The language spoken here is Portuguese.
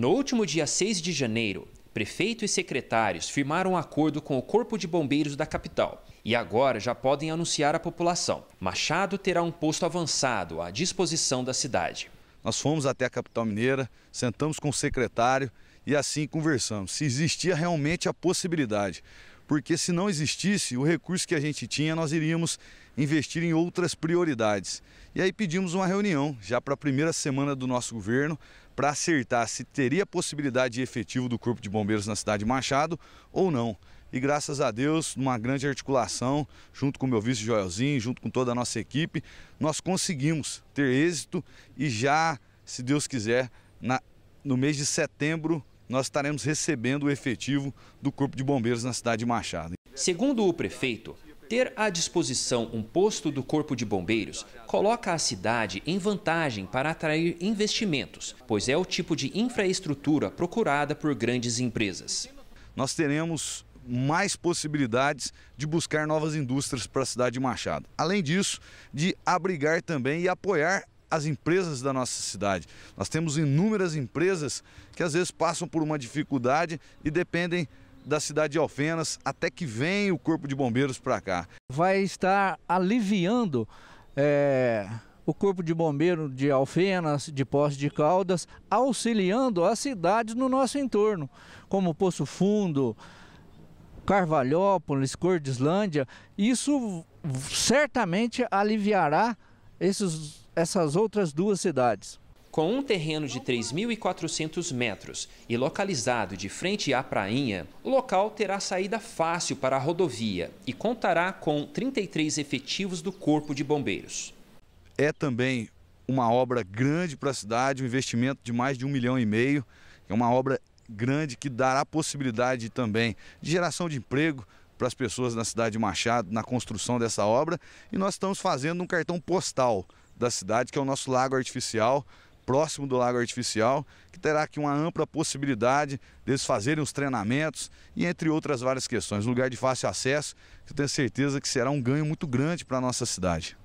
No último dia 6 de janeiro, prefeito e secretários firmaram um acordo com o Corpo de Bombeiros da capital e agora já podem anunciar à população. Machado terá um posto avançado à disposição da cidade. Nós fomos até a capital mineira, sentamos com o secretário e assim conversamos se existia realmente a possibilidade porque se não existisse o recurso que a gente tinha, nós iríamos investir em outras prioridades. E aí pedimos uma reunião já para a primeira semana do nosso governo para acertar se teria possibilidade de efetivo do Corpo de Bombeiros na cidade de Machado ou não. E graças a Deus, numa grande articulação, junto com o meu vice Joelzinho, junto com toda a nossa equipe, nós conseguimos ter êxito e já, se Deus quiser, na, no mês de setembro nós estaremos recebendo o efetivo do Corpo de Bombeiros na cidade de Machado. Segundo o prefeito, ter à disposição um posto do Corpo de Bombeiros coloca a cidade em vantagem para atrair investimentos, pois é o tipo de infraestrutura procurada por grandes empresas. Nós teremos mais possibilidades de buscar novas indústrias para a cidade de Machado. Além disso, de abrigar também e apoiar as empresas da nossa cidade. Nós temos inúmeras empresas que às vezes passam por uma dificuldade e dependem da cidade de Alfenas até que vem o Corpo de Bombeiros para cá. Vai estar aliviando é, o Corpo de Bombeiros de Alfenas, de Poço de Caldas, auxiliando as cidades no nosso entorno, como Poço Fundo, Carvalhópolis, Cordislândia. Isso certamente aliviará esses essas outras duas cidades. Com um terreno de 3.400 metros e localizado de frente à prainha, o local terá saída fácil para a rodovia e contará com 33 efetivos do Corpo de Bombeiros. É também uma obra grande para a cidade, um investimento de mais de um milhão e meio. É uma obra grande que dará possibilidade também de geração de emprego para as pessoas na cidade de Machado, na construção dessa obra. E nós estamos fazendo um cartão postal da cidade, que é o nosso lago artificial, próximo do lago artificial, que terá aqui uma ampla possibilidade deles fazerem os treinamentos e entre outras várias questões. Um lugar de fácil acesso, que eu tenho certeza que será um ganho muito grande para a nossa cidade.